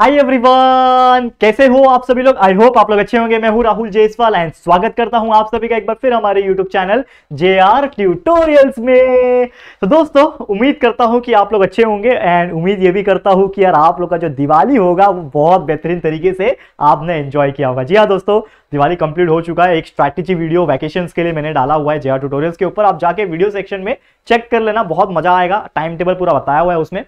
hi everyone कैसे हो आप सभी लोग आई होप आप लोग अच्छे होंगे मैं हूं राहुल जयसवाल एंड स्वागत करता हूं आप सभी का एक बार फिर हमारे YouTube channel J R tutorials में तो दोस्तों उम्मीद करता हूं कि आप लोग अच्छे होंगे एंड उम्मीद ये भी करता हूं कि यार आप लोग का जो दिवाली होगा वो बहुत बेहतरीन तरीके से आपने एंजॉय किया होगा जी हाँ दोस्तों दिवाली कंप्लीट हो चुका है एक स्ट्रैटेजी वीडियो वैकेशन के लिए मैंने डाला हुआ है जे आर ट्यूटोरियल्स के ऊपर आप जाके वीडियो सेक्शन में चेक कर लेना बहुत मजा आएगा टाइम टेबल पूरा बताया हुआ है उसमें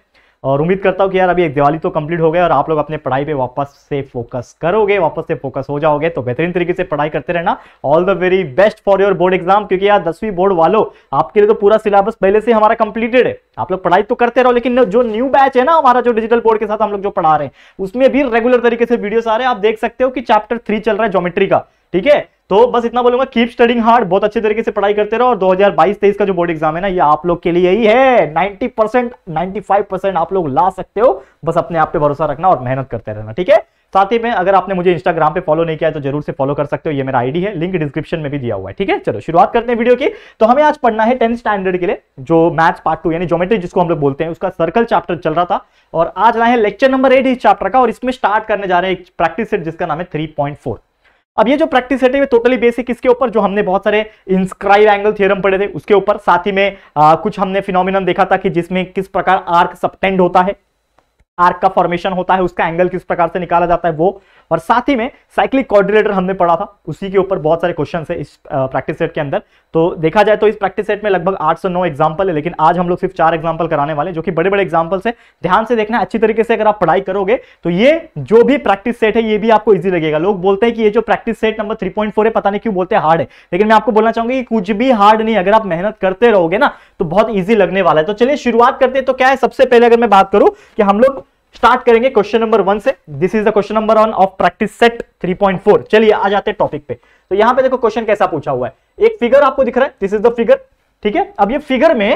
और उम्मीद करता हूँ कि यार अभी एक दिवाली तो कंप्लीट हो गया और आप लोग अपने पढ़ाई पे वापस से फोकस करोगे वापस से फोकस हो जाओगे तो बेहतरीन तरीके से पढ़ाई करते रहना all the very best for your board exam क्योंकि यार दसवीं बोर्ड वालों आपके लिए तो पूरा सिलेबस पहले से हमारा कंप्लीटेड है आप लोग पढ़ाई तो करते रहो लेकिन जो न्यू बैच है ना हमारा जो डिजिटल बोर्ड के साथ हम लोग जो पढ़ा रहे हैं उसमें भी रेगुलर तरीके से वीडियोस आ रहे हैं आप देख सकते हो कि चैप्टर थ्री चल रहा है जोमेट्री का ठीक है तो बस इतना बोलूंगा कीप स्टडिंग हार्ड बहुत अच्छे तरीके से पढ़ाई करते रहो और 2022-23 का जो बोर्ड एग्जाम है ना ये आप लोग के लिए ही है 90 परसेंट नाइन्टी आप लोग ला सकते हो बस अपने आप पे भरोसा रखना और मेहनत करते रहना ठीक है साथ ही में अगर आपने मुझे इंस्टाग्राम पे फॉलो नहीं किया तो जरूर से फॉलो कर सकते हो ये मेरा आईडी है लिंक डिस्क्रिप्शन में भी दिया हुआ है ठीक है चलो शुरुआत करते हैं वीडियो की तो हमें आज पढ़ना है टेंथ स्टैंडर्ड के लिए जो मैथ्स पार्ट टू यानी ज्योमेट्री जिसको हम लोग बोलते हैं उसका सर्कल चैप्टर चल रहा था और आज लाए हैं लेक्चर नंबर एट इस चैप्टर का और इसमें स्टार्ट करने जा रहे हैं एक प्रैक्टिस सेट जिसका नाम है थ्री पॉइंट फोर अब ये जो प्रैक्टिस सेट है टोटली बेसिक इसके ऊपर जो हमने बहुत सारे इंस्क्राइब एंगल थ्योरम पढ़े थे उसके ऊपर साथ ही में आ, कुछ हमने फिनोमिनन देखा था कि जिसमें किस प्रकार आर्क सबटेंड होता है आर्क का फॉर्मेशन होता है उसका एंगल किस प्रकार से निकाला जाता है वो और साथ ही में साइक्लिक कोऑर्डिनेटर हमने पढ़ा था उसी के ऊपर बहुत सारे क्वेश्चन है इस प्रैक्टिस सेट के अंदर तो देखा जाए तो इस प्रैक्टिस सेट में लगभग आठ से नौ एग्जाम्पल है लेकिन आज हम लोग सिर्फ चार एग्जाम्पल कराने वाले जो कि बड़े बड़े एग्जाम्पल है ध्यान से देखना अच्छी तरीके से अगर आप पढ़ाई करोगे तो ये जो भी प्रैक्टिस सेट है ये भी आपको ईजी लगेगा लोग बोलते हैं कि ये जो प्रैक्टिस सेट नंबर थ्री है पता नहीं क्यों बोलते हैं हार्ड है लेकिन मैं आपको बोलना चाहूंगा कि कुछ भी हार्ड नहीं अगर आप मेहनत करते रहोगे ना तो बहुत ईजी लगने वाला है तो चलिए शुरुआत करते हैं तो क्या है सबसे पहले अगर मैं बात करूं कि हम लोग स्टार्ट करेंगे क्वेश्चन नंबर वन से this is the question number one of practice set 3.4 चलिए आ जाते हैं टॉपिक पे तो यहां पे देखो क्वेश्चन कैसा पूछा हुआ है एक फिगर आपको दिख रहा है दिस इज द फिगर ठीक है अब ये फिगर में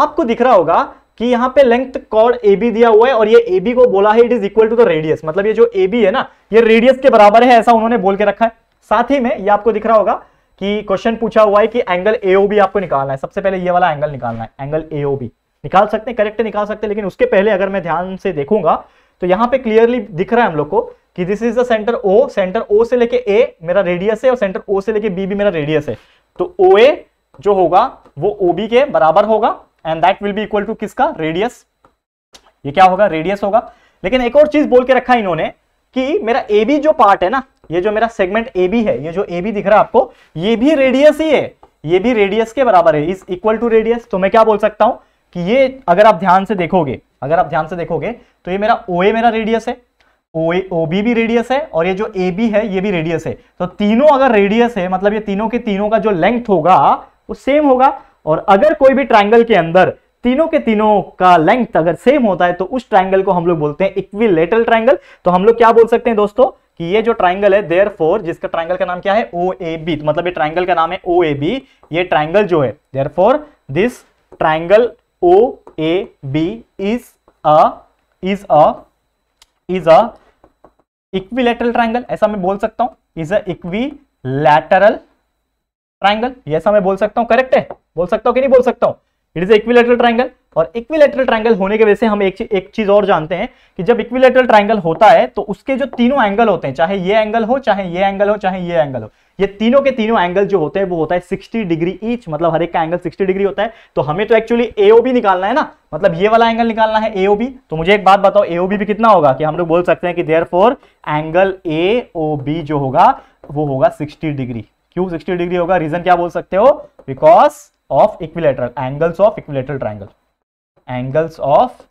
आपको दिख रहा होगा कि यहाँ पे लेंथ कॉर्ड ए बी दिया हुआ है और ये ए बी को बोला है it is equal to the radius मतलब ये जो ए बी है ना ये रेडियस के बराबर है ऐसा उन्होंने बोल के रखा है साथ ही में ये आपको दिख रहा होगा कि क्वेश्चन पूछा हुआ है कि एंगल ए आपको निकालना है सबसे पहले ये वाला एंगल निकालना है एंगल ए निकाल सकते हैं करेक्ट निकाल सकते हैं लेकिन उसके पहले अगर मैं ध्यान से देखूंगा तो यहाँ पे क्लियरली दिख रहा है हम लोग को कि this is the centre O centre O से लेके ए मेरा रेडियस है और सेंटर ओ से लेके बी भी मेरा रेडियस है तो ओ ए जो होगा वो ओ बी के बराबर होगा and that will be equal to किसका रेडियस ये क्या होगा रेडियस होगा लेकिन एक और चीज बोल के रखा इन्होंने कि मेरा ए बी जो पार्ट है ना ये जो मेरा सेगमेंट ए बी है ये जो ए बी दिख रहा है आपको ये भी रेडियस ही है ये भी रेडियस के बराबर है इज इक्वल टू रेडियस तो मैं क्या बोल सकता हूं कि ये अगर आप ध्यान से देखोगे अगर आप ध्यान से देखोगे तो ये मेरा ओ मेरा रेडियस है ओ बी भी रेडियस है और ये जो ए बी है ये भी रेडियस है तो तीनों अगर रेडियस है मतलब ये तीनों के तीनों का जो लेंथ होगा वो सेम होगा और अगर कोई भी ट्राइंगल के अंदर तीनों के तीनों का लेंथ अगर सेम होता है तो उस ट्राइंगल को हम लोग बोलते हैं इक्विलेटरल ट्राइंगल तो हम लोग क्या बोल सकते हैं दोस्तों कि ये जो ट्राइंगल है देयर फोर जिसका ट्राइंगल का नाम क्या है ओ ए बी मतलब ये ट्राइंगल का नाम है ओ ए बी ये ट्राइंगल जो है therefore this triangle O A B is a is a is a equilateral triangle ऐसा मैं बोल सकता हूं इज अ इक्विलेटरल ट्राइंगल ऐसा मैं बोल सकता हूं करेक्ट है बोल सकता हूं कि नहीं बोल सकता हूं इट इज इक्विलेटरल ट्राइंगल और इक्विलेटरल ट्राइंगल होने की वजह से हम एक एक चीज और जानते हैं कि जब इक्विलेटरल ट्राइंगल होता है तो उसके जो तीनों एंगल होते हैं चाहे ये एंगल हो चाहे ये एंगल हो चाहे ये एंगल हो ये तीनों के तीनों एंगल जो होते हैं वो होता है 60 डिग्री ईच मतलब हर एक का एंगल 60 डिग्री होता है तो हमें तो एक्चुअली एओबी निकालना है ना मतलब ये वाला एंगल निकालना है एओबी तो मुझे एक बात बताओ एओबी भी कितना होगा कि हम लोग बोल सकते हैं कि देयर फोर एंगल एओबी जो होगा वो होगा सिक्सटी डिग्री क्यों सिक्सटी डिग्री होगा रीजन क्या बोल सकते हो because of equilateral angles of equilateral triangle angles of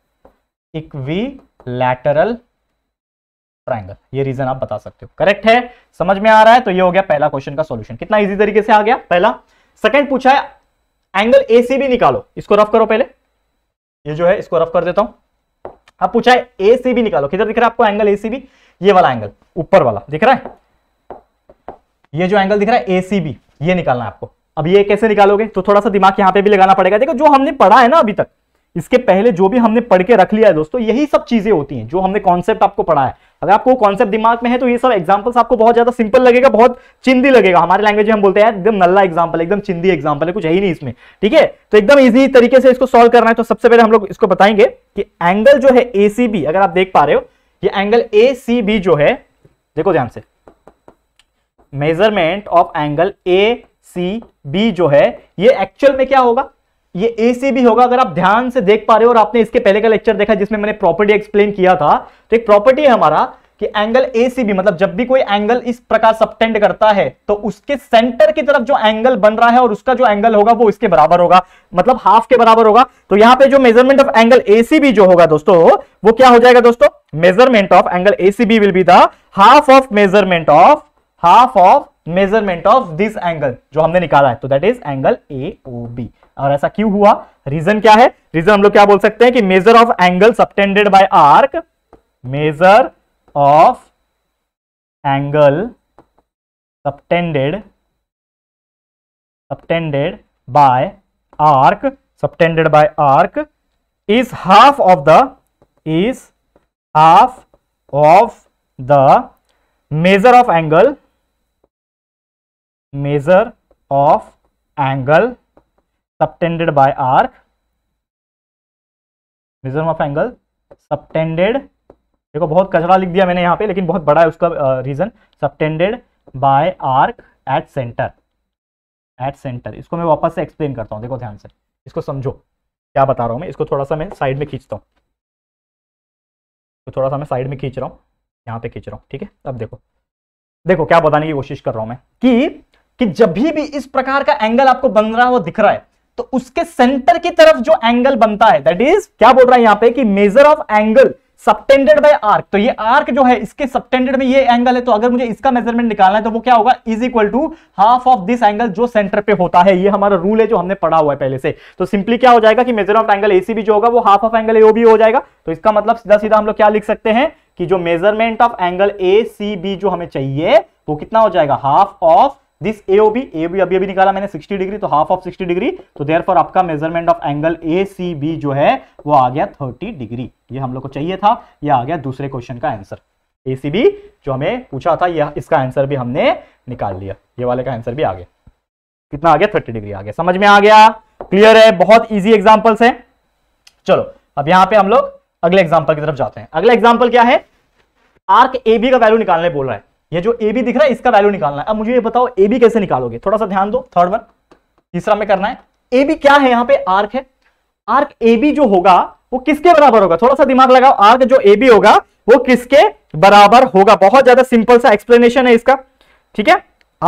equilateral triangle ये रीजन आप बता सकते हो करेक्ट है समझ में आ रहा है तो ये हो गया पहला क्वेश्चन का सोल्यूशन कितना इजी तरीके से आ गया पहला सेकेंड पूछा है एंगल ए भी निकालो इसको रफ करो पहले ये जो है इसको रफ कर देता हूं अब पूछा है ए से भी निकालो किधर दिख रहा है आपको एंगल ए सी बी ये वाला एंगल ऊपर वाला दिख रहा है ये जो एंगल दिख रहा है ए सी बी ये निकालना है आपको अब ये कैसे निकालोगे तो थोड़ा सा दिमाग यहां पे भी लगाना पड़ेगा देखो जो हमने पढ़ा है ना अभी तक इसके पहले जो भी हमने पढ़ के रख लिया है दोस्तों यही सब चीजें होती हैं जो हमने कॉन्सेप्ट आपको पढ़ा है अगर आपको कॉन्सेप्ट दिमाग में है तो ये सब एग्जांपल्स आपको बहुत ज्यादा सिंपल लगेगा बहुत चिंदी लगेगा हमारे लैंग्वेज में हम बोलते हैं एकदम नल्ला एग्जाम्पल एकदम चिंदी एग्जाम्पल है कुछ है ही नहीं इसमें ठीक है तो एकदम ईजी तरीके से इसको सॉल्व करना है तो सबसे पहले हम लोग इसको बताएंगे कि एंगल जो है ए अगर आप देख पा रहे हो ये एंगल ए जो है देखो ध्यान से measurement of angle A C B जो है ये एक्चुअल में क्या होगा ये ए भी होगा अगर आप ध्यान से देख पा रहे हो और आपने इसके पहले का लेक्चर देखा जिसमें मैंने प्रॉपर्टी एक्सप्लेन किया था तो एक प्रॉपर्टी है हमारा कि एंगल ए मतलब जब भी कोई एंगल इस प्रकार सबटेंड करता है तो उसके सेंटर की तरफ जो एंगल बन रहा है और उसका जो एंगल होगा वो इसके बराबर होगा मतलब हाफ के बराबर होगा तो यहां पे जो मेजरमेंट ऑफ एंगल ए जो होगा दोस्तों वो क्या हो जाएगा दोस्तों measurement of angle A will be the half of measurement of half of measurement of this angle जो हमने निकाला है तो दैट इज एंगल ए और ऐसा क्यों हुआ रीजन क्या है रीजन हम लोग क्या बोल सकते हैं कि major of angle subtended by arc major of angle subtended subtended by arc subtended by arc is half of the is half of the major of angle major of angle subtended by arc measure of angle subtended देखो बहुत कचरा लिख दिया मैंने यहां पे लेकिन बहुत बड़ा है उसका region subtended by arc at centre at centre इसको मैं वापस से एक्सप्लेन करता हूं देखो ध्यान से इसको समझो क्या बता रहा हूं मैं इसको थोड़ा सा मैं साइड में खींचता हूँ तो थोड़ा सा मैं साइड में खींच रहा हूं यहां पे खींच रहा हूं ठीक है अब देखो देखो क्या बताने की कोशिश कर रहा हूं मैं कि कि जब भी भी इस प्रकार का एंगल आपको बन रहा है वो दिख रहा है तो उसके सेंटर की तरफ जो एंगल बनता है दैट इज क्या बोल रहा है यहां पे कि major of angle subtended by arc तो ये आर्क जो है इसके सबटेंडेड में ये एंगल है तो अगर मुझे इसका मेजरमेंट निकालना है तो वो क्या होगा is equal to half of this angle जो सेंटर पे होता है ये हमारा रूल है जो हमने पढ़ा हुआ है पहले से तो सिंपली क्या हो जाएगा कि मेजर ऑफ एंगल भी जो होगा वो हाफ ऑफ एंगल ए भी हो जाएगा तो इसका मतलब सीधा सीधा हम लोग क्या लिख सकते हैं कि जो measurement of angle A C B जो हमें चाहिए वो कितना हो जाएगा half of this A B A B अभी अभी निकाला मैंने 60 डिग्री तो हाफ ऑफ 60 डिग्री तो देयर फॉर आपका measurement of angle A C B जो है वो आ गया 30 डिग्री ये हम लोग को चाहिए था ये आ गया दूसरे क्वेश्चन का आंसर ए सी बी जो हमें पूछा था यह इसका आंसर भी हमने निकाल लिया ये वाले का आंसर भी आ गया कितना आ गया थर्टी डिग्री आ गया समझ में आ गया क्लियर है बहुत ईजी एग्जाम्पल्स है चलो अब यहाँ पे हम लोग अगले एग्जाम्पल की तरफ जाते हैं अगला एग्जाम्पल क्या है आर्क ए बी का वैल्यू निकालने बोल रहा है ये जो ए बी दिख रहा है इसका वैल्यू निकालना है अब मुझे ये बताओ ए बी कैसे निकालोगे थोड़ा सा ध्यान दो थर्ड वन तीसरा में करना है ए बी क्या है यहाँ पे आर्क है आर्क ए बी जो होगा वो किसके बराबर होगा थोड़ा सा दिमाग लगाओ आर्क जो ए बी होगा वो किसके बराबर होगा बहुत ज्यादा सिंपल सा एक्सप्लेनेशन है इसका ठीक है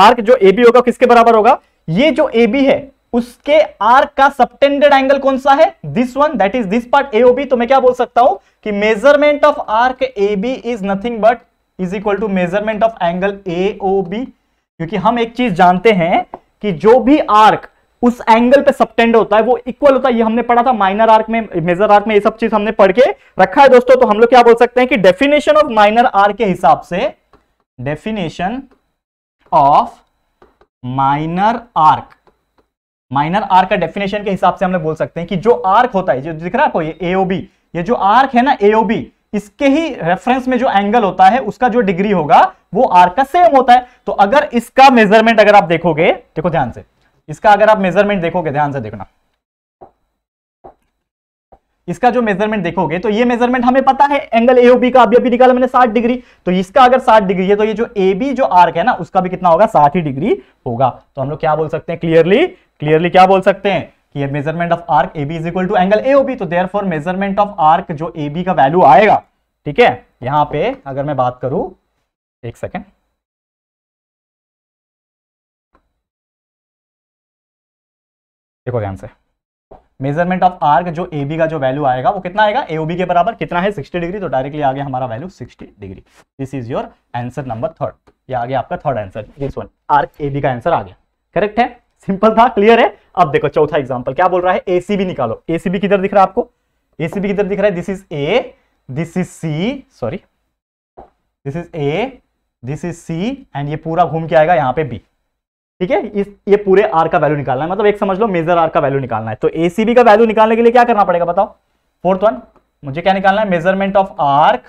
आर्क जो ए बी होगा किसके बराबर होगा ये जो ए बी है उसके आर्क का सबटेंडेड एंगल कौन सा है this one that is this part B तो मैं क्या बोल सकता हूं कि measurement of arc A B is nothing but is equal to measurement of angle A O B क्योंकि हम एक चीज जानते हैं कि जो भी आर्क उस एंगल पे सबटेंड होता है वो इक्वल होता है ये हमने पढ़ा था माइनर आर्क में मेजर आर्क में ये सब चीज हमने पढ़ के रखा है दोस्तों तो हम लोग क्या बोल सकते हैं कि डेफिनेशन ऑफ माइनर आर्क के हिसाब से definition of minor arc minor arc का डेफिनेशन के हिसाब से हम लोग बोल सकते हैं कि जो आर्क होता है जो दिख रहा है आपको ये एओबी ये जो आर्क है ना एओबी इसके ही रेफरेंस में जो एंगल होता है उसका जो डिग्री होगा वो आर का सेम होता है तो अगर इसका मेजरमेंट अगर आप देखोगे देखो ध्यान से इसका अगर आप मेजरमेंट देखोगे ध्यान से देखना इसका जो मेजरमेंट देखोगे तो ये मेजरमेंट हमें पता है एंगल ए का अभी अभी निकाला मैंने 60 डिग्री तो इसका अगर 60 डिग्री है तो ये जो ए बी जो आर्क है ना उसका भी कितना होगा 60 ही डिग्री होगा तो हम लोग क्या बोल सकते हैं क्लियरली क्लियरली क्या बोल सकते हैं कि measurement of arc A B is equal to angle AOB तो देयर मेजरमेंट ऑफ आर्क जो ए बी का वैल्यू आएगा ठीक है यहां पे अगर मैं बात करूं एक सेकेंड देखो ध्यान से मेजरमेंट ऑफ आर्क जो ए बी का जो वैल्यू आएगा वो कितना आएगा बी के बराबर कितना है 60 डिग्री तो डायरेक्टली आ गया हमारा value 60 degree this is your answer number third ये आ गया आपका third answer this one arc A B का आंसर आ गया करेक्ट है सिंपल था क्लियर है अब देखो चौथा एग्जाम्पल क्या बोल रहा है एसीबी निकालो एसीबी किधर दिख रहा है आपको एसीबी किधर दिख रहा है this is A this is C sorry this is A this is C and ये पूरा घूम के आएगा यहां पे बी ठीक है इस ये पूरे आर का वैल्यू निकालना है मतलब एक समझ लो मेजर आर का वैल्यू निकालना है तो एसीबी का वैल्यू निकालने के लिए क्या करना पड़ेगा बताओ फोर्थ वन मुझे क्या निकालना है measurement of arc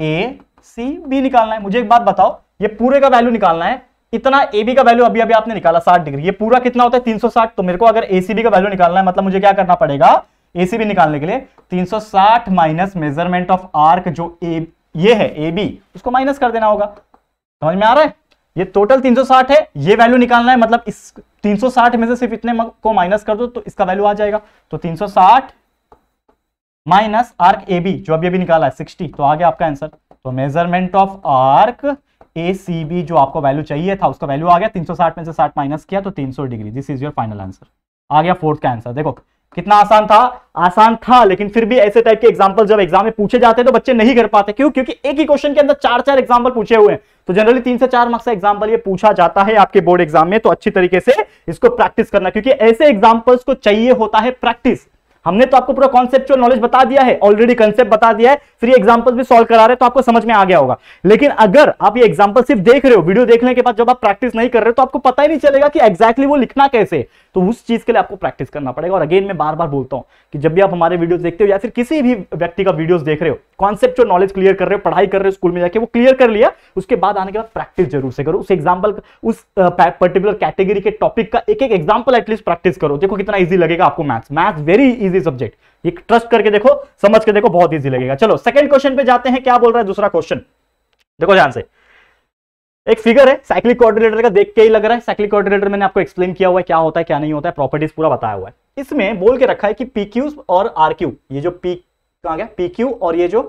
A C B निकालना है मुझे एक बात बताओ ये पूरे का वैल्यू निकालना है इतना ए बी का वैल्यू अभी अभी आपने निकाला साठ डिग्री ये पूरा कितना होता है 360 तो मेरे को अगर ए सी बी का वैल्यू निकालना है मतलब मुझे क्या करना पड़ेगा एसीबी निकालने के लिए 360 सौ साठ माइनस मेजरमेंट ऑफ आर्क जो ए ये है ए बी उसको माइनस कर देना होगा समझ में आ रहा है ये टोटल 360 है ये वैल्यू निकालना है मतलब इस 360 में से सिर्फ इतने को माइनस कर दो तो इसका वैल्यू आ जाएगा तो 360 सौ साठ माइनस आर्क ए बी जो अभी अभी निकाला है सिक्सटी तो आ गया आपका आंसर तो measurement of arc A C B जो आपको वैल्यू चाहिए था उसका वैल्यू आ गया 360 में से 60 माइनस किया तो 300 degree this is your final answer आ गया फोर्थ का आंसर देखो कितना आसान था आसान था लेकिन फिर भी ऐसे टाइप के एग्जाम्पल जब एग्जाम में पूछे जाते हैं तो बच्चे नहीं कर पाते क्यों क्योंकि एक ही क्वेश्चन के अंदर चार चार एग्जाम्पल पूछे हुए हैं तो जनरली तीन से चार मार्क्स एग्जाम्पल ये पूछा जाता है आपके बोर्ड एग्जाम में तो अच्छी तरीके से इसको प्रैक्टिस करना क्योंकि ऐसे एग्जाम्पल्स को चाहिए होता है प्रैक्टिस हमने तो आपको पूरा कॉन्सेप्चुअल नॉलेज बता दिया है ऑलरेडी कंसेप्ट बता दिया है फिर एग्जाम्पल भी सॉल्व करा रहे तो आपको समझ में आ गया होगा लेकिन अगर आप ये एग्जाम्पल सिर्फ देख रहे हो वीडियो देखने के बाद जब आप प्रैक्टिस नहीं कर रहे तो आपको पता ही नहीं चलेगा कि एक्जैक्टली वो लिखना कैसे तो उस चीज के लिए आपको प्रैक्टिस करना पड़ेगा और अगेन मैं बार बार बोलता हूँ कि जब भी आप हमारे वीडियो देखते हो या फिर किसी भी व्यक्ति का वीडियो देख रहे हो कॉन्सेप्ट नॉलेज क्लियर कर रहे हो पढ़ाई कर रहे हो स्कूल में जाके वो क्लियर कर लिया उसके बाद आने के बाद प्रैक्टिस जरूर से करो उस एग्जाम्पल उस पर्टिकुलर कैटेगरी के टॉपिक का एक एक एग्जाम्पल एटलीस्ट प्रैक्टिस करो देखो कितना ईजी लगेगा आपको maths maths very easy easy subject एक ट्रस्ट करके देखो समझ के देखो बहुत इजी लगेगा चलो सेकंड क्वेश्चन पे जाते हैं क्या बोल रहा है दूसरा क्वेश्चन देखो ध्यान से एक फिगर है साइक्लिक कोऑर्डिनेटर का देख के ही लग रहा है साइक्लिक कोऑर्डिनेटर मैंने आपको एक्सप्लेन किया हुआ है क्या होता है क्या नहीं होता है प्रॉपर्टीज पूरा बताया हुआ है इसमें बोल के रखा है कि पीक्यू और आरक्यू ये जो पी कहा गया पीक्यू और ये जो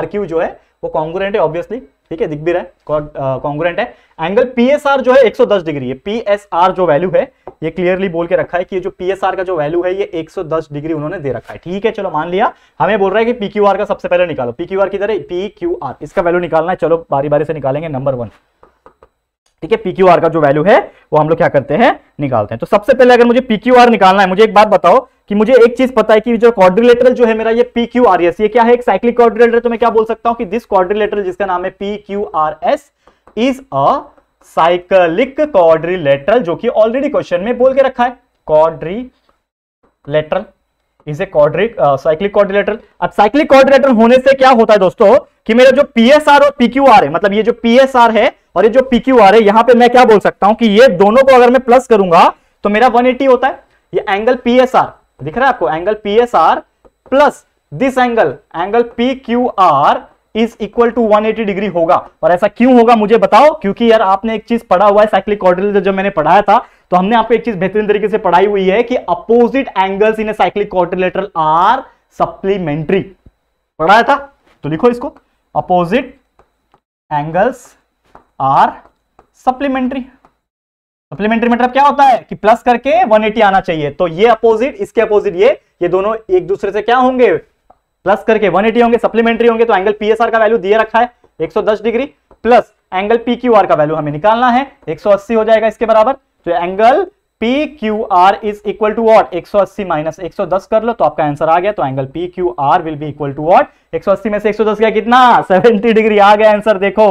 आरक्यू जो है वो कॉन्ग्रेंट है ऑब्वियसली ठीक है दिख भी रहा है कॉन्ग्रेंट है एंगल पीएसआर जो है 110 डिग्री है पीएसआर जो वैल्यू है ये क्लियरली बोल के रखा है कि ये जो पीएसआर का जो वैल्यू है ये 110 डिग्री उन्होंने दे रखा है ठीक है चलो मान लिया हमें बोल रहा है कि पीक्यूआर का सबसे पहले निकालो पीक्यूआर किधर है पीक्यूआर इसका वैल्यू निकालना है चलो बारी बारी से निकालेंगे नंबर वन ठीक है पीक्यूआर का जो वैल्यू है वो हम लोग क्या करते हैं निकालते हैं तो सबसे पहले अगर मुझे पीक्यूआर निकालना है मुझे एक बात बताओ कि मुझे एक चीज पता है कि जो क्वाड्रिलेटरल जो है मेरा ये पी क्यू आर एस ये क्या है एक साइक्लिक क्वाड्रिलेटरल तो मैं क्या बोल सकता हूं कि दिस क्वाड्रिलेटरल जिसका नाम है P Q R S is a cyclic quadrilateral जो कि ऑलरेडी क्वेश्चन में बोल के रखा है quadrilateral is a quadric cyclic quadrilateral अब साइक्लिक क्वाड्रिलेटरल होने से क्या होता है दोस्तों कि मेरा जो पीएसआर और पीक्यूआर है मतलब ये जो पीएसआर है और ये जो पीक्यूआर है यहां पर मैं क्या बोल सकता हूं कि ये दोनों को अगर मैं प्लस करूंगा तो मेरा 180 होता है ये एंगल पीएसआर दिख रहा है आपको angle P S R plus this angle angle P Q R is equal to 180 degree होगा और ऐसा क्यों होगा मुझे बताओ क्योंकि यार आपने एक चीज पढ़ा हुआ है साइक्लिक कॉर्डिनेट जब मैंने पढ़ाया था तो हमने आपको एक चीज बेहतरीन तरीके से पढ़ाई हुई है कि opposite angles in a cyclic quadrilateral are supplementary पढ़ाया था तो लिखो इसको opposite angles are supplementary supplementary मतलब क्या होता है कि प्लस करके 180 आना चाहिए तो ये अपोजिट इसके अपोजिट ये ये दोनों एक दूसरे से क्या होंगे प्लस करके 180 होंगे सप्लीमेंट्री होंगे तो एंगल आर का वैल्यू दिए रखा है 110 डिग्री प्लस एंगल आर का वैल्यू हमें निकालना है 180 हो जाएगा इसके बराबर तो angle P Q R is equal to what 180 minus दस कर लो तो आपका आंसर आ गया तो angle P Q R will be equal to what 180 में से 110 गया कितना 70 डिग्री आ गया आंसर देखो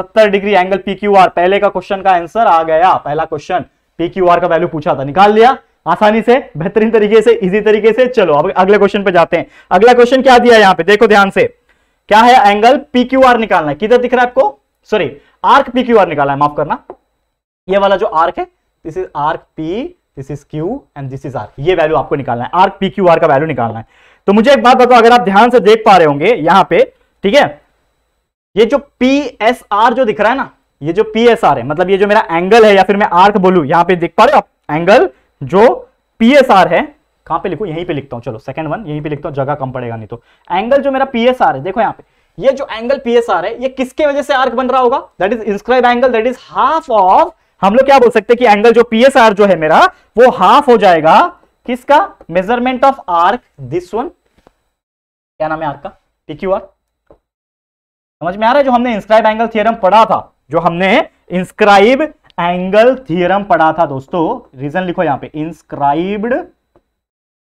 70 degree angle P Q R पहले का क्वेश्चन का आंसर आ गया पहला क्वेश्चन पी क्यू आर का वैल्यू पूछा था निकाल लिया आसानी से बेहतरीन तरीके से इजी तरीके से चलो अब अगले क्वेश्चन पे जाते हैं अगला क्वेश्चन क्या दिया यहाँ पे देखो ध्यान से क्या है एंगल पी क्यू आर निकालना है किधर दिख रहा है आपको sorry arc P Q R निकालना है माफ करना ये वाला जो आर्क है this is R P this is Q and this is R ये वैल्यू आपको निकालना है आर पी क्यू आर का वैल्यू निकालना है तो मुझे एक बात बताओ अगर आप ध्यान से देख पा रहे होंगे यहां पे ठीक है ये जो पी एस आर जो दिख रहा है ना ये जो पी एस आर है मतलब ये जो मेरा एंगल है या फिर मैं आर्क बोलू यहां पे देख पा रहे हो आप एंगल जो पी एस आर है कहां पे लिखू यहीं पे लिखता हूं चलो सेकंड वन यहीं पे लिखता हूं जगह कम पड़ेगा नहीं तो एंगल जो मेरा पी एस आर है देखो यहां पे ये जो एंगल पी एस आर है ये किसके वजह से आर्क बन रहा होगा that is inscribe angle that is half of हम लोग क्या बोल सकते हैं कि एंगल जो पी जो है मेरा वो हाफ हो जाएगा किसका measurement of arc this one क्या नाम है आर्क का पीक्यू आर समझ में आ रहा है जो हमने इंस्क्राइब एंगल थियरम पढ़ा था जो हमने इंस्क्राइब एंगल थियरम पढ़ा था दोस्तों रीजन लिखो यहां पे इंस्क्राइब्ड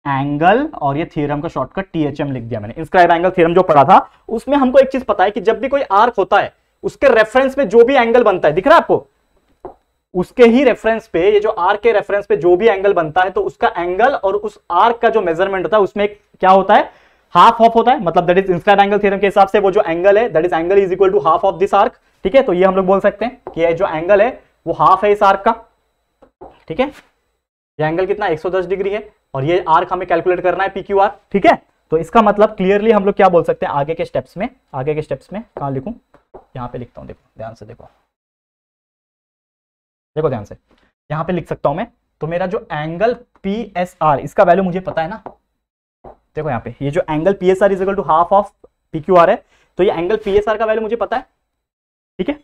एंगल और ये थियरम का शॉर्टकट टीएचएम लिख दिया मैंने इंस्क्राइब एंगल थियरम जो पढ़ा था उसमें हमको एक चीज पता है कि जब भी कोई आर्क होता है उसके रेफरेंस में जो भी एंगल बनता है दिख रहा है आपको उसके ही रेफरेंस पे ये जो आर के रेफरेंस पे जो भी एंगल बनता है तो उसका एंगल और उस आर का जो मेजरमेंट होता है उसमें क्या होता है हाफ ऑफ होता है मतलब that is instant angle theorem के हिसाब से वो जो एंगल है that is angle is equal to half of this arc ठीक है तो ये हम लोग बोल सकते हैं कि ये जो एंगल है वो हाफ है इस आर्क का ठीक है ये एंगल कितना 110 डिग्री है और ये आर्क हमें कैलकुलेट करना है पी क्यू आर ठीक है तो इसका मतलब क्लियरली हम लोग क्या बोल सकते हैं आगे के स्टेप्स में आगे के स्टेप्स में कहा लिखू यहां पर लिखता हूं देखो ध्यान से देखो देखो ध्यान से यहां पे लिख सकता हूं मैं तो मेरा जो एंगल पी एस आर इसका वैल्यू मुझे पता है ना देखो यहां पे ये जो angle P S R is equal to half of P Q R है तो ये एंगल पी एस आर का वैल्यू मुझे पता है ठीक है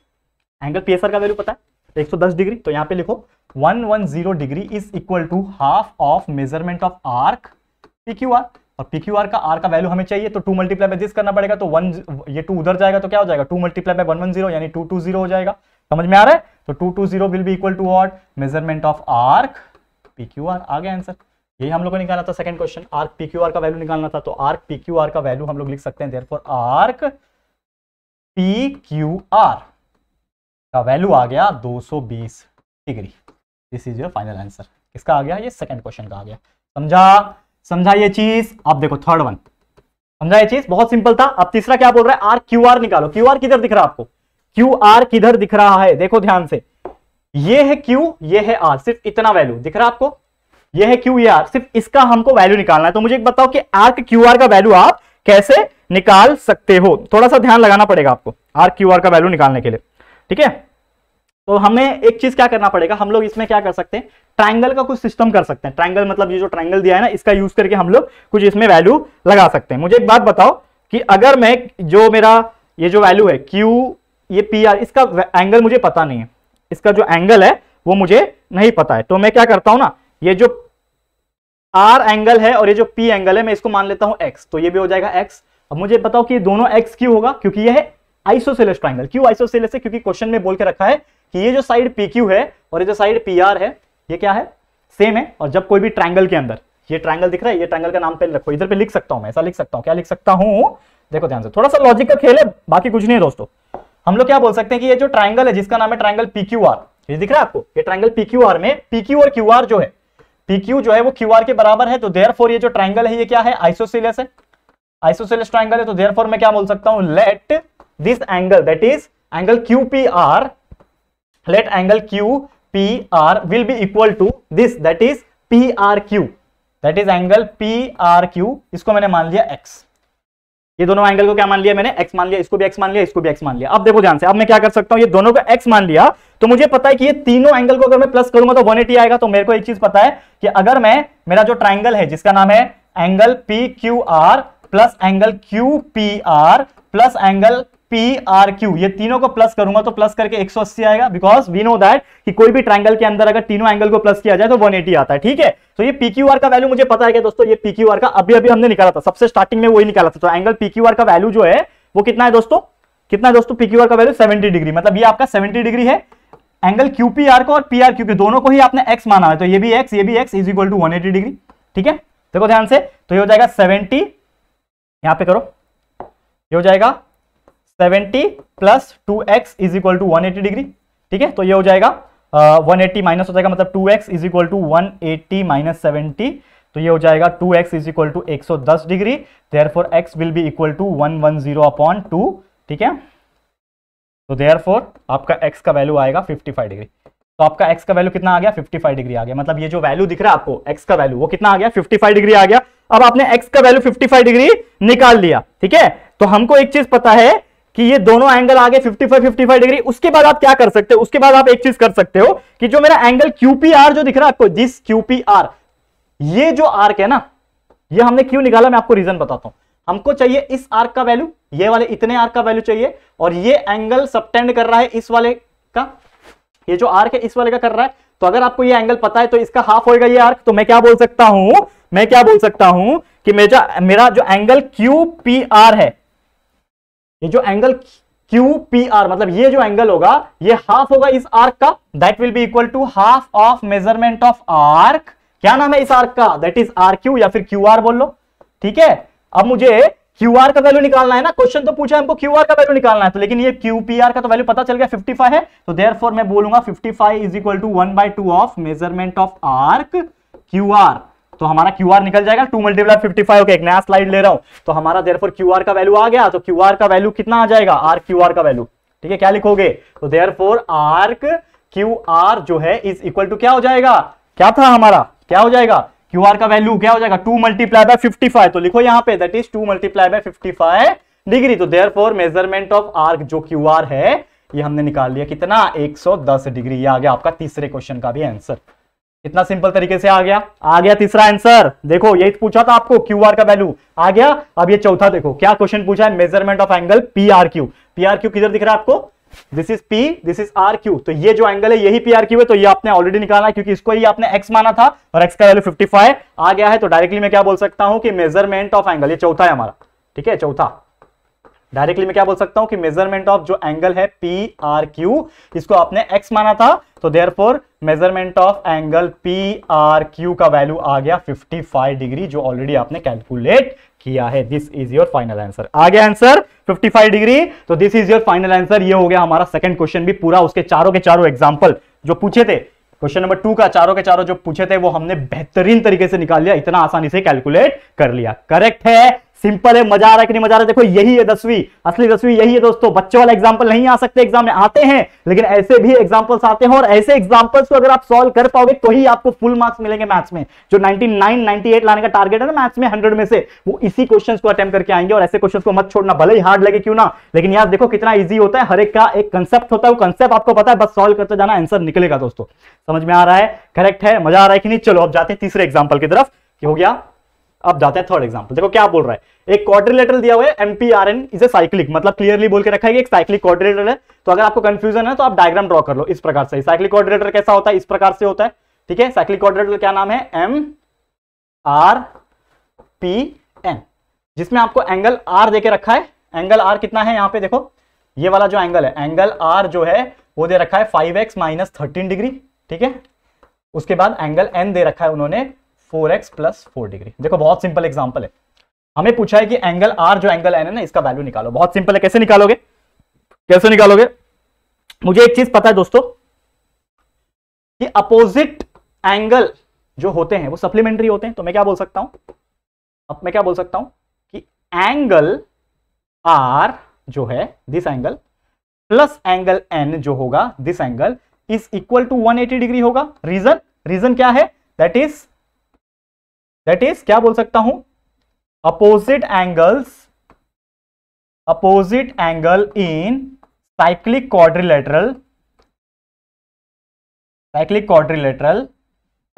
एंगल पी एस आर का वैल्यू पता है 110 डिग्री तो यहां पे लिखो 110 degree is equal to half of measurement of arc P Q R और पी क्यू आर का आर का वैल्यू हमें चाहिए तो टू मल्टीप्लाई बाय दिस करना पड़ेगा तो वन ये टू उधर जाएगा तो क्या हो जाएगा two multiply by one one zero यानी टू टू जीरो हो जाएगा समझ में आ रहा है तो two two zero will be equal to what measurement of arc P Q R आ गया आंसर यही हम लोग को निकालना था second question arc P Q R का वैल्यू निकालना था तो आर्क पी क्यू आर का वैल्यू हम लोग लिख सकते हैं therefore arc P Q R का वैल्यू आ गया 220 degree this is your final answer किसका आ गया ये सेकंड क्वेश्चन का आ गया समझा समझा ये चीज आप देखो थर्ड वन समझा ये चीज बहुत सिंपल था अब तीसरा क्या बोल रहा है आर क्यू आर निकालो क्यू आर किधर दिख रहा है आपको क्यू आर किधर दिख रहा है देखो ध्यान से ये है क्यू ये है आर सिर्फ इतना वैल्यू दिख रहा है आपको ये है क्यू ये आर सिर्फ इसका हमको वैल्यू निकालना है तो मुझे एक बताओ कि आर्क क्यू आर का वैल्यू आप कैसे निकाल सकते हो थोड़ा सा ध्यान लगाना पड़ेगा आपको आर क्यू आर का वैल्यू निकालने के लिए ठीक है तो हमें एक चीज क्या करना पड़ेगा हम लोग इसमें क्या कर सकते हैं ट्राइंगल का कुछ सिस्टम कर सकते हैं ट्राइंगल मतलब ये जो ट्राइंगल दिया है ना इसका यूज करके हम लोग कुछ इसमें वैल्यू लगा सकते हैं मुझे एक बात बताओ कि अगर मैं जो मेरा ये जो वैल्यू है क्यू ये पी आर इसका एंगल मुझे पता नहीं है इसका जो एंगल है वो मुझे नहीं पता है तो मैं क्या करता हूं ना ये जो आर एंगल है और ये जो पी एंगल है मैं इसको मान लेता हूं एक्स तो ये भी हो जाएगा एक्स अब मुझे बताओ कि ये दोनों एक्स क्यों होगा क्योंकि यह है आइसोसेलेस ट्राइंगल क्यों आइसोसेलेस है क्योंकि क्वेश्चन में बोल के रखा है कि ये जो साइड पी क्यू है और ये जो साइड पी आर है ये क्या है सेम है और जब कोई भी ट्राइंगल के अंदर ये ट्राइंगल दिख रहा है ये ट्राइंगल का नाम पहले रखो इधर पे लिख सकता हूं मैं ऐसा लिख सकता हूं क्या लिख सकता हूं देखो ध्यान से थोड़ा सा लॉजिक का खेल है बाकी कुछ नहीं है दोस्तों हम लोग क्या बोल सकते हैं कि ये जो ट्राइंगल है जिसका नाम है ट्राइंगल पी क्यू आर ये दिख रहा है आपको ये ट्राइंगल पी क्यू आर में पी क्यू और क्यू आर जो है पी क्यू जो है वो क्यू आर के बराबर है तो फोर ये जो ट्राइंगल है ये क्या है आइसोसिलेस है आइसोसिलेस ट्राइंगल है तो फोर मैं क्या बोल सकता हूं let this angle that is angle Q P R let angle Q P R will be equal to this that is P R Q that is angle P R Q इसको मैंने मान लिया x ये दोनों angle को क्या मान लिया मैंने एक्स मान लिया इसको भी एक्स मान लिया इसको भी एक्स मान लिया अब देखो ध्यान से अब मैं क्या कर सकता हूं ये दोनों को एक्स मान लिया तो मुझे पता है कि ये तीनों एंगल को अगर मैं प्लस करूंगा तो 180 आएगा तो मेरे को एक चीज पता है कि अगर मैं मेरा जो ट्राइंगल है जिसका नाम है angle P Q R plus angle Q P R plus angle P R Q ये तीनों को प्लस करूंगा तो प्लस करके 180 आएगा बिकॉज वी नो दैट कि कोई भी ट्रायंगल के अंदर अगर तीनों एंगल को प्लस किया जाए तो 180 आता है ठीक है तो ये पी क्यू आर का वैल्यू मुझे पता है क्या दोस्तों ये पी क्यू आर का अभी अभी हमने निकाला था सबसे स्टार्टिंग में वही निकाला था तो एंगल पी क्यू आर का वैल्यू जो है वो कितना है दोस्तों कितना है दोस्तों पी क्यू आर का वैल्यू सेवेंटी डिग्री मतलब ये आपका सेवेंटी डिग्री है एंगल क्यू पी आर को और पी आर क्यू के दोनों को ही आपने एक्स माना है तो ये भी एक्स ये भी x is equal to one eighty degree ठीक है देखो ध्यान से तो ये हो जाएगा सेवेंटी यहां पे करो ये हो जाएगा seventy plus two x is equal to one eighty degree ठीक है तो ये हो जाएगा वन एट्टी माइनस हो जाएगा मतलब two x is equal to one eighty minus seventy तो ये हो जाएगा two x is equal to एक सौ दस degree therefore x will be equal to one one zero upon two ठीक है तो देयर फोर आपका एक्स का वैल्यू आएगा फिफ्टी फाइव डिग्री तो आपका एक्स का वैल्यू कितना आ गया फिफ्टी फाइव डिग्री आ गया मतलब ये जो वैल्यू दिख रहा है आपको एक्स का वैल्यू वो कितना आ गया फिफ्टी फाइव डिग्री आ गया अब आपने एक्स का वैल्यू फिफ्टी फाइव डिग्री निकाल लिया ठीक है तो हमको एक चीज पता है कि ये दोनों एंगल आगे 55 55 डिग्री उसके बाद आप क्या कर सकते हो उसके बाद आप एक चीज कर सकते हो कि जो मेरा एंगल क्यूपीआर जो दिख रहा है आपको दिस क्यूपीआर ये जो आर्क है ना ये हमने क्यों निकाला मैं आपको रीजन बताता हूं हमको चाहिए इस आर्क का वैल्यू ये वाले इतने आर्क का वैल्यू चाहिए और ये एंगल सबटेंड कर रहा है इस वाले का ये जो आर्क है इस वाले का कर रहा है तो अगर आपको ये एंगल पता है तो इसका हाफ होएगा ये आर्क तो मैं क्या बोल सकता हूं मैं क्या बोल सकता हूं कि मेरा मेरा जो एंगल क्यू पी आर है ये जो एंगल क्यू पी आर मतलब ये जो एंगल होगा ये हाफ होगा इस आर्क का that will be equal to half of measurement of arc क्या नाम है इस आर्क का दैट इज आर क्यू या फिर क्यू आर बोल लो ठीक है अब मुझे क्यू आर का वैल्यू निकालना है ना क्वेश्चन तो पूछा हमको क्यू आर का वैल्यू निकालना है तो लेकिन ये क्यू पी आर का तो वैल्यू पता चल गया फिफ्टी फाइव है तो देर फोर मैं बोलूंगा fifty five is equal to one by two of measurement of arc Q R तो हमारा क्यू निकल जाएगा टू मल्टीप्लाई फिफ्टी फाइव एक नया स्लाइड ले रहा हूं तो हमारा देर क्यू का वैल्यू आ गया तो क्यू का वैल्यू कितना आ जाएगा आर क्यू का वैल्यू ठीक है क्या लिखोगे तो therefore arc Q R जो है इज इक्वल टू क्या हो जाएगा क्या था हमारा क्या हो जाएगा क्यू आर का वैल्यू क्या हो जाएगा two multiply by fifty five तो लिखो यहाँ पे that is two multiply by fifty five degree तो therefore measurement of arc जो क्यू आर है ये हमने निकाल लिया कितना 110 डिग्री ये आ गया आपका तीसरे क्वेश्चन का भी आंसर इतना सिंपल तरीके से आ गया आ गया तीसरा आंसर देखो यही पूछा था आपको क्यू आर का वैल्यू आ गया अब ये चौथा देखो क्या क्वेश्चन पूछा है measurement of angle P R Q P R Q किधर दिख रहा है आपको this is P this is R Q तो ये जो एंगल है यही पी आर क्यू है तो ये आपने ऑलरेडी निकाला है क्योंकि इसको ही आपने एक्स माना था और एक्स का वैल्यू फिफ्टी फाइव आ गया है तो डायरेक्टली मैं क्या बोल सकता हूं कि मेजरमेंट ऑफ एंगल ये चौथा है हमारा ठीक है चौथा डायरेक्टली मैं क्या बोल सकता हूं कि मेजरमेंट ऑफ जो एंगल है पी आर क्यू इसको आपने एक्स माना था तो there measurement of angle P R Q का वैल्यू आ गया 55 डिग्री जो ऑलरेडी आपने कैलकुलेट किया है this is your final answer आ गया आंसर 55 डिग्री तो this is your final answer ये हो गया हमारा सेकंड क्वेश्चन भी पूरा उसके चारों के चारों एग्जाम्पल जो पूछे थे क्वेश्चन नंबर टू का चारों के चारों जो पूछे थे वो हमने बेहतरीन तरीके से निकाल लिया इतना आसानी से कैलकुलेट कर लिया करेक्ट है सिंपल है मजा आ रहा है कि नहीं मजा आ रहा है देखो यही है दसवीं असली दसवीं यही है दोस्तों बच्चों वाला एग्जाम्पल नहीं आ सकते एग्जाम में आते हैं लेकिन ऐसे भी एग्जाम्पल्स आते हैं और ऐसे एग्जाम्पल्स को अगर आप सॉल्व कर पाओगे तो ही आपको फुल मार्क्स मिलेंगे मैथ्स में जो 99 98 लाने का टारगेट है ना मैथ्स में हंड्रेड में से वो इसी क्वेश्चन को अटेम्प करके आएंगे और ऐसे क्वेश्चन को मत छोड़ना भले ही हार्ड लगे क्यों ना लेकिन यार देखो कितना ईजी होता है हर एक का एक कंसेप्ट होता है वो कंसेप्ट आपको पता है बस सॉल्व करते जाना आंसर निकलेगा दोस्तों समझ में आ रहा है करेक्ट है मजा आ रहा है कि नहीं चलो अब जाते हैं तीसरे एग्जाम्पल की तरफ हो गया अब जाते हैं थर्ड एग्जाम्पल देखो क्या बोल रहा है एक क्वाड्रिलेटरल दिया हुआ है एमपीआरएन इज ए साइक्लिक मतलब क्लियरली बोल के रखा है कि एक साइक्लिक क्वाड्रिलेटर है तो अगर आपको कंफ्यूजन है तो आप डायग्राम ड्रॉ कर लो इस प्रकार से साइक्लिक क्वाड्रिलेटर कैसा होता है इस प्रकार से होता है ठीक है साइक्लिक क्वाड्रिलेटर क्या नाम है एम आर पी एन जिसमें आपको एंगल आर देके रखा है एंगल आर कितना है यहाँ पे देखो ये वाला जो एंगल है एंगल आर जो है वो दे रखा है five x minus thirteen degree ठीक है उसके बाद एंगल एन दे रखा है उन्होंने four x plus four degree देखो बहुत सिंपल एग्जाम्पल है हमें पूछा है कि एंगल आर जो एंगल एन है ना इसका वैल्यू निकालो बहुत सिंपल है कैसे निकालोगे कैसे निकालोगे मुझे एक चीज पता है दोस्तों कि अपोजिट एंगल जो होते हैं वो सप्लीमेंट्री होते हैं तो मैं क्या बोल सकता हूं अब मैं क्या बोल सकता हूं कि एंगल आर जो है this angle plus angle N जो होगा this angle is equal to 180 degree होगा रीजन रीजन क्या है दैट इज दैट इज क्या बोल सकता हूं opposite angles opposite angle in cyclic quadrilateral cyclic quadrilateral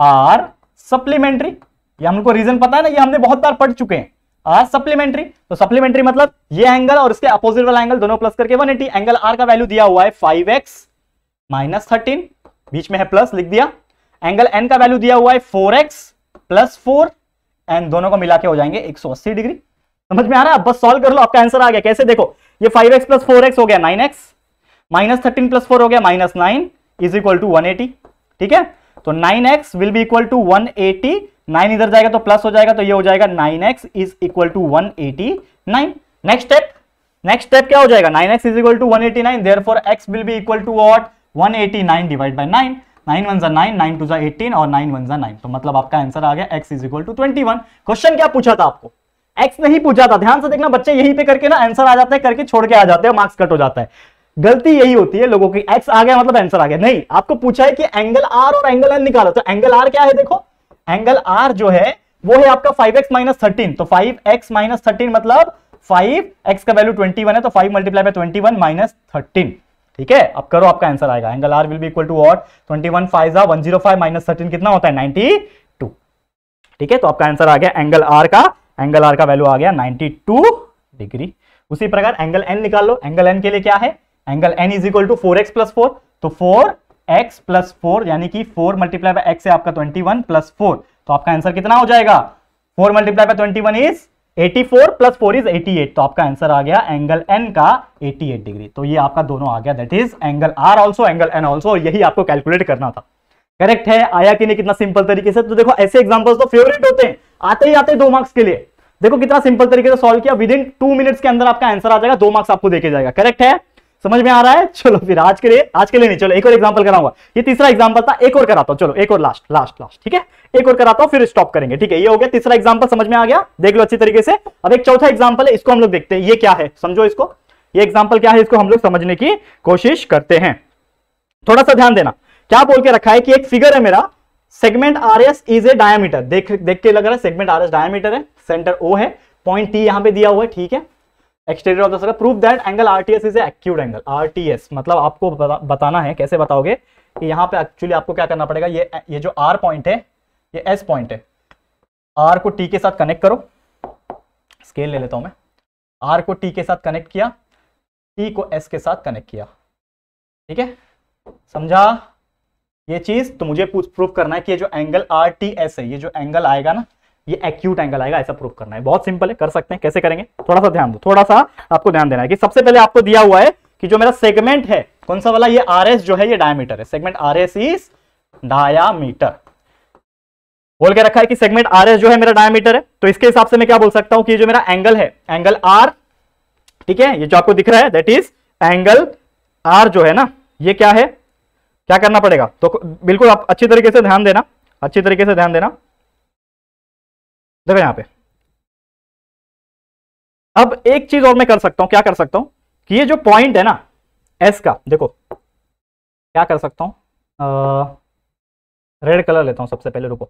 are supplementary ये हमको रीजन पता है ना ये हमने बहुत बार पढ़ चुके हैं आर सप्लीमेंट्री तो सप्लीमेंट्री मतलब ये एंगल और इसके अपोजिट वाला एंगल दोनों प्लस करके 180 एंगल आर का वैल्यू दिया हुआ है 5x माइनस थर्टीन बीच में है प्लस लिख दिया एंगल एन का वैल्यू दिया हुआ है 4x प्लस फोर एंड दोनों को मिला के हो जाएंगे 180 डिग्री समझ में आ रहा है बस सॉल्व कर लो आपका आंसर आ गया कैसे देखो ये 5x प्लस हो गया 9x माइनस थर्टीन हो गया minus nine is equal to one ठीक है तो 9x will be equal to 180 eighty nine इधर जाएगा तो प्लस हो जाएगा तो ये हो जाएगा 9x is equal to 189 next step next step क्या हो जाएगा 9x is equal to one eighty nine there therefore x will be equal to what one eighty nine divide by 9 nine one ज़ा नाइन नाइन टू ज़ा eighteen और nine one ज़ा nine तो मतलब आपका आंसर आ गया x is equal to twenty one question क्या पूछा था आपको एक्स नहीं पूछा था ध्यान से देखना बच्चे यही पे करके ना आंसर आ जाता है करके छोड़ के आ जाते हैं मार्क्स कट हो जाता है गलती यही होती है लोगों की एक्स आ गया मतलब आंसर आ गया नहीं आपको पूछा है कि एंगल आर और एंगल एन निकालो तो एंगल आर क्या है देखो एंगल आर जो है वो है आपका फाइव एक्स माइनस थर्टीन तो फाइव एक्स माइनस थर्टीन मतलब फाइव एक्स का वैल्यू ट्वेंटी वन है तो five multiply by twenty one minus thirteen ठीक है अब करो आपका आंसर आएगा angle R will be equal to what twenty one five one zero five minus thirteen कितना होता है नाइनटी टू ठीक है तो आपका आंसर आ गया एंगल आर का एंगल आर का वैल्यू आ गया नाइनटी टू डिग्री उसी प्रकार एंगल एन निकाल लो एंगल एन के लिए क्या है angle N is equal to four x plus four तो फोर एक्स प्लस फोर यानी कि फोर मल्टीप्लाई बाय एक्स है आपका ट्वेंटी वन प्लस फोर तो आपका आंसर कितना हो जाएगा four multiply by twenty one is 84 four plus four is eighty तो आपका आंसर आ गया एंगल एन का 88 डिग्री तो ये आपका दोनों आ गया that is angle R also angle N also यही आपको कैलकुलेट करना था करेक्ट है आया कि नहीं कितना सिंपल तरीके से तो देखो ऐसे एग्जाम्पल्स तो फेवरेट होते हैं आते ही आते ही दो मार्क्स के लिए देखो कितना सिंपल तरीके से सॉल्व किया विद इन टू मिनट्स के अंदर आपका आंसर आ जाएगा दो मार्क्स आपको देखे जाएगा करेक्ट है समझ में आ रहा है चलो फिर आज के लिए आज के लिए नहीं चलो एक और एग्जाम्पल कराऊंगा ये तीसरा एग्जाम्पल था एक और कराता हूँ चलो एक और लास्ट लास्ट लास्ट ठीक है एक और कराता हूँ फिर स्टॉप करेंगे ठीक है ये हो गया तीसरा एग्जाम्पल समझ में आ गया देख लो अच्छी तरीके से अब एक चौथा एग्जाम्पल है इसको हम लोग देखते हैं ये क्या है समझो इसको ये एग्जाम्पल क्या है इसको हम लोग समझने की कोशिश करते हैं थोड़ा सा ध्यान देना क्या बोल के रखा है कि एक फिगर है मेरा segment R S is a diameter देख देख के लग रहा है सेगमेंट आर एस डायमीटर है सेंटर ओ है पॉइंट टी यहां पे दिया हुआ है ठीक है exterior of the circle prove that angle R T S is acute angle R T S मतलब आपको बता, बताना है कैसे बताओगे कि यहाँ पे एक्चुअली आपको क्या करना पड़ेगा ये ये जो आर पॉइंट है ये एस पॉइंट है आर को टी के साथ कनेक्ट करो स्केल ले लेता हूँ मैं आर को टी के साथ कनेक्ट किया टी को एस के साथ कनेक्ट किया ठीक है समझा ये चीज तो मुझे प्रूफ करना है कि ये जो एंगल आर टी एस है ये जो एंगल आएगा ना ये एक्यूट एंगल आएगा ऐसा प्रूफ करना है बहुत सिंपल है कर सकते हैं कैसे करेंगे थोड़ा सा ध्यान दो थोड़ा सा आपको ध्यान देना है कि सबसे पहले आपको दिया हुआ है कि जो मेरा सेगमेंट है कौन सा वाला ये आर जो है ये डायमीटर है segment R S is diameter बोल के रखा है कि सेगमेंट आर एस जो है मेरा डायमीटर है तो इसके हिसाब से मैं क्या बोल सकता हूं कि जो मेरा एंगल है एंगल आर ठीक है ये जो आपको दिख रहा है दैट इज एंगल आर जो है ना ये क्या है क्या करना पड़ेगा तो बिल्कुल आप अच्छी तरीके से ध्यान देना अच्छी तरीके से ध्यान देना देखो यहां पे अब एक चीज और मैं कर सकता हूं क्या कर सकता हूं कि ये जो पॉइंट है ना एस का देखो क्या कर सकता हूं रेड कलर लेता हूं सबसे पहले रुको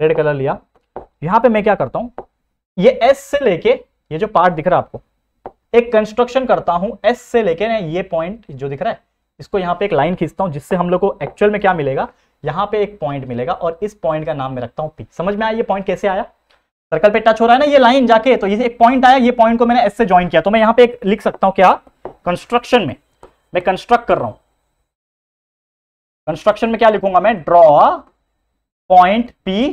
रेड कलर लिया यहां पे मैं क्या करता हूं ये एस से लेके ये जो पार्ट दिख रहा है आपको एक कंस्ट्रक्शन करता हूं एस से लेके ये पॉइंट जो दिख रहा है इसको यहां पे एक लाइन खींचता हूं जिससे हम लोग को एक्चुअल में क्या मिलेगा यहाँ पे एक पॉइंट मिलेगा और इस पॉइंट का नाम मैं रखता हूँ पी समझ में आया ये पॉइंट कैसे आया सर्कल पे टच हो रहा है ना ये लाइन जाके तो ये एक पॉइंट आया ये पॉइंट को मैंने एस से ज्वाइन किया तो मैं यहां पे एक लिख सकता हूं क्या कंस्ट्रक्शन में मैं कंस्ट्रक्ट कर रहा हूं कंस्ट्रक्शन में क्या लिखूंगा मैं draw point P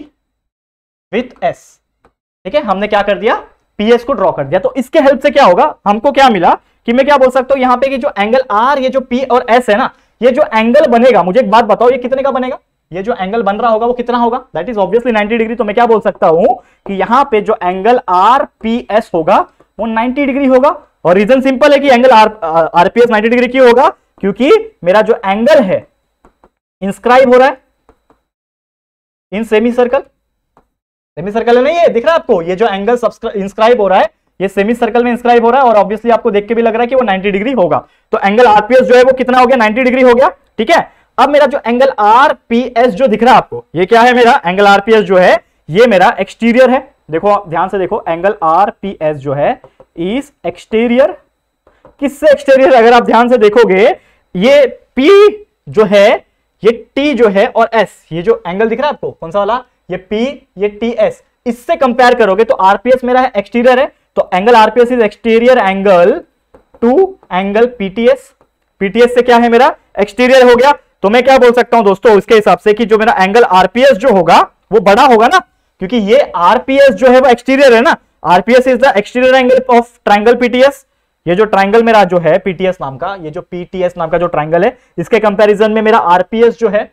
with S ठीक है हमने क्या कर दिया पीएस को ड्रॉ कर दिया तो इसके हेल्प से क्या होगा हमको क्या मिला कि मैं क्या बोल सकता हूं यहाँ पे कि जो एंगल आर ये जो पी और एस है ना ये जो एंगल बनेगा मुझे एक बात बताओ ये कितने का बनेगा ये जो एंगल बन रहा होगा वो कितना होगा दैट इज ऑब्वियसली 90 डिग्री तो मैं क्या बोल सकता हूं कि यहां पे जो एंगल आर पी एस होगा वो 90 डिग्री होगा और रीजन सिंपल है कि angle R P S ninety degree क्यों होगा क्योंकि मेरा जो एंगल है इंस्क्राइब हो रहा है in semicircle semicircle है नहीं है दिख रहा है आपको ये जो एंगल इंस्क्राइब हो रहा है ये सेमी सर्कल में इंस्क्राइब हो रहा है और ऑब्वियसली आपको देख के भी लग रहा है कि वो 90 डिग्री होगा तो एंगल आरपीएस जो है वो कितना हो गया 90 डिग्री हो गया ठीक है अब मेरा जो एंगल आरपीएस जो दिख रहा है आपको ये क्या है मेरा एंगल आरपीएस जो है ये मेरा एक्सटीरियर है देखो ध्यान से देखो एंगल आर जो है इज एक्सटीरियर किससे एक्सटीरियर अगर आप ध्यान से देखोगे ये पी जो है ये टी जो है और एस ये जो एंगल दिख रहा है आपको कौन सा वाला ये पी ये टी एस इससे कंपेयर करोगे तो आरपीएस मेरा है एक्सटीरियर है तो angle RPS is exterior angle to angle PTS PTS से क्या है मेरा एक्सटीरियर हो गया तो मैं क्या बोल सकता हूं दोस्तों उसके हिसाब से कि जो मेरा एंगल आरपीएस जो होगा वो बड़ा होगा ना क्योंकि ये आरपीएस जो है वो एक्सटीरियर है ना RPS is the exterior angle of triangle PTS ये जो ट्राइंगल मेरा जो है पीटीएस नाम का ये जो पीटीएस नाम का जो ट्राइंगल है इसके कंपैरिजन में मेरा आरपीएस जो है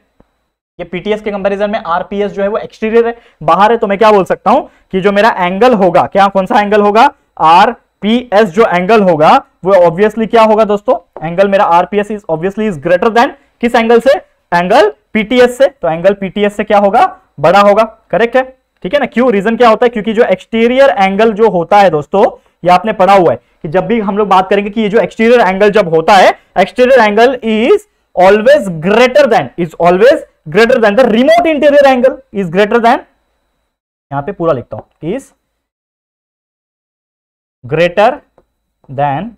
ये पीटीएस के कंपैरिजन में आरपीएस जो है वो एक्सटीरियर है बाहर है तो मैं क्या बोल सकता हूं कि जो मेरा एंगल होगा क्या कौन सा एंगल होगा आर पी एस जो एंगल होगा वो ऑब्वियसली क्या होगा दोस्तों एंगल मेरा RPS is obviously is greater than किस एंगल से एंगल पीटीएस से तो एंगल पीटीएस से क्या होगा बड़ा होगा करेक्ट है ठीक है ना क्यों रीजन क्या होता है क्योंकि जो एक्सटीरियर एंगल जो होता है दोस्तों ये आपने पढ़ा हुआ है कि जब भी हम लोग बात करेंगे कि ये जो एक्सटीरियर एंगल जब होता है exterior angle is always greater than is always greater than the remote interior angle is greater than यहां पे पूरा लिखता हूं is greater than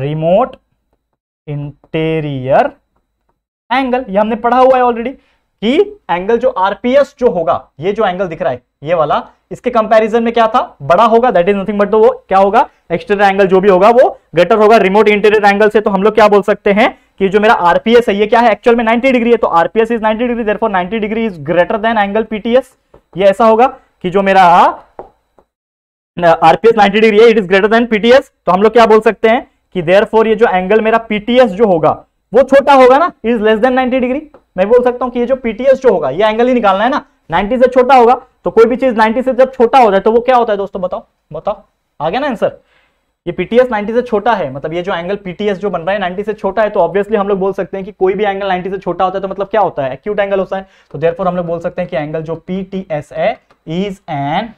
remote interior angle ये हमने पढ़ा हुआ है ऑलरेडी कि एंगल जो आरपीएस जो होगा ये जो एंगल दिख रहा है ये वाला इसके कंपैरिजन में क्या था बड़ा होगा दैट इज नथिंग बट वो क्या होगा एक्सटीरियर एंगल जो भी होगा वो ग्रेटर होगा रिमोट इंटीरियर एंगल से तो हम लोग क्या बोल सकते हैं कि जो मेरा आरपीएस है ये क्या है एक्चुअल में 90 डिग्री है तो RPS is 90 degree therefore 90 degree is greater than angle PTS ये ऐसा होगा कि जो मेरा आरपीएस 90 डिग्री है it is greater than PTS तो हम लोग क्या बोल सकते हैं कि देयरफॉर ये जो एंगल मेरा पीटीएस जो होगा वो छोटा होगा ना इज लेस देन 90 डिग्री मैं बोल सकता हूं कि ये जो पीटीएस जो होगा ये एंगल ही निकालना है ना 90 से छोटा होगा तो कोई भी चीज 90 से जब छोटा हो जाए तो वो क्या होता है दोस्तों बताओ बताओ आ गया ना आंसर ये पीटीएस 90 से छोटा है मतलब ये जो एंगल पीटीएस जो बन रहा है 90 से छोटा है तो ऑब्वियसली हम लोग बोल सकते हैं कि कोई भी एंगल 90 से छोटा होता है तो मतलब क्या होता है एक्यूट एंगल होता है तो देर हम लोग बोल सकते हैं कि एंगल जो पीटीएस है इज एन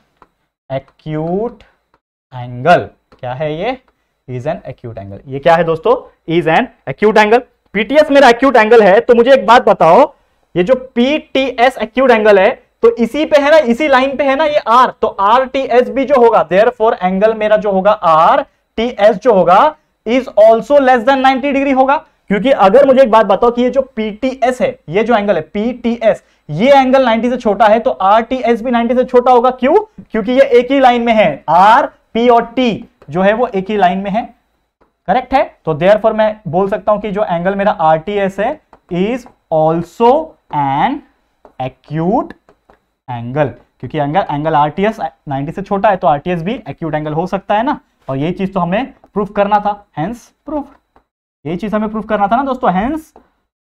एक्यूट एंगल क्या है ये इज एन एक्यूट एंगल ये क्या है दोस्तों is an acute angle PTS मेरा एक्यूट एंगल है तो मुझे एक बात बताओ ये जो पीटीएस एक्यूट एंगल है तो इसी पे है ना इसी लाइन पे है ना ये आर तो आर टी एस भी जो होगा देयर फोर एंगल मेरा जो होगा आर टी एस जो होगा is also less than ninety degree होगा क्योंकि अगर मुझे एक बात बताओ कि ये जो पीटीएस है ये जो एंगल है पीटीएस ये एंगल 90 से छोटा है तो आर टी एस भी 90 से छोटा होगा क्यों क्योंकि ये एक ही लाइन में है आर पी और टी जो है वो एक ही लाइन में है करेक्ट है तो देयर मैं बोल सकता हूं कि जो एंगल मेरा आर टी एस है is also an acute angle क्योंकि एंगल एंगल एस नाइनटी से छोटा है तो एस भी एक्यूट एंगल हो सकता है ना और यही चीज तो हमें प्रूफ करना था हेंस प्रूफ यही चीज हमें प्रूफ करना था ना दोस्तों हेंस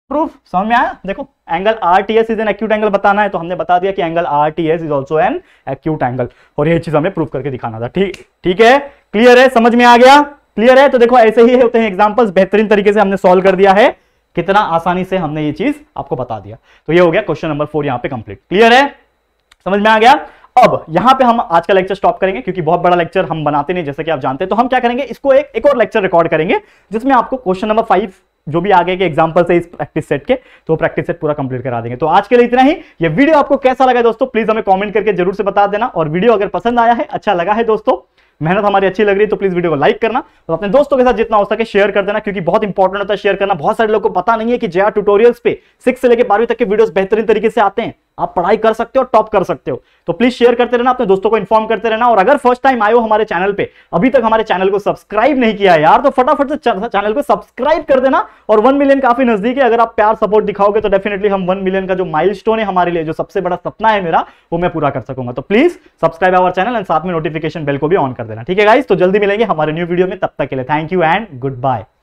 प्रूफ समझ में आया देखो angle R T S is an acute angle बताना है तो हमने बता दिया कि angle R T S is also an acute angle और ये चीज हमें प्रूफ करके दिखाना था ठीक ठीक है क्लियर है समझ में आ गया क्लियर है तो देखो ऐसे ही होते हैं एग्जाम्पल्स बेहतरीन तरीके से हमने सोल्व कर दिया है कितना आसानी से हमने ये चीज आपको बता दिया तो ये हो गया क्वेश्चन नंबर फोर यहाँ पे कंप्लीट क्लियर है समझ में आ गया अब यहां पे हम आज का लेक्चर स्टॉप करेंगे क्योंकि बहुत बड़ा लेक्चर हम बनाते नहीं जैसे कि आप जानते हैं तो हम क्या करेंगे इसको एक एक और लेक्चर रिकॉर्ड करेंगे जिसमें आपको क्वेश्चन नंबर फाइव जो भी आगे के एग्जाम्पल से इस प्रैक्टिस सेट के तो प्रैक्टिस सेट पूरा कंप्लीट करा देंगे तो आज के लिए इतना ही ये वीडियो आपको कैसा लगा दोस्तों प्लीज हमें कॉमेंट करके जरूर से बता देना और वीडियो अगर पसंद आया है अच्छा लगा है दोस्तों मेहनत हमारी अच्छी लग रही है तो प्लीज वीडियो को लाइक करना और अपने दोस्तों के साथ जितना हो सके शेयर कर देना क्योंकि बहुत इंपॉर्टेंट होता है शेयर करना बहुत सारे लोग को पता नहीं है कि जया ट्यूटोरियल्स पे सिक्स से लेकर बारहवीं तक के वीडियो बेहतरीन तरीके से आते हैं आप पढ़ाई कर सकते हो टॉप कर सकते हो तो प्लीज शेयर करते रहना अपने दोस्तों को इन्फॉर्म करते रहना और अगर फर्स्ट टाइम आए हो हमारे चैनल पे अभी तक हमारे चैनल को सब्सक्राइब नहीं किया है यार तो फटाफट से चैनल को सब्सक्राइब कर देना और वन मिलियन काफी नजदीक है अगर आप प्यार सपोर्ट दिखाओगे तो डेफिनेटली हम वन मिलियन का जो माइल है हमारे लिए जो सबसे बड़ा सपना है मेरा वो मैं पूरा कर सकूंगा तो please subscribe our channel and साथ में नोटिफिकेशन बिल को भी ऑन कर देना ठीक है गाइज तो जल्दी मिलेंगे हमारे न्यू वीडियो में तब तक के लिए thank you and good bye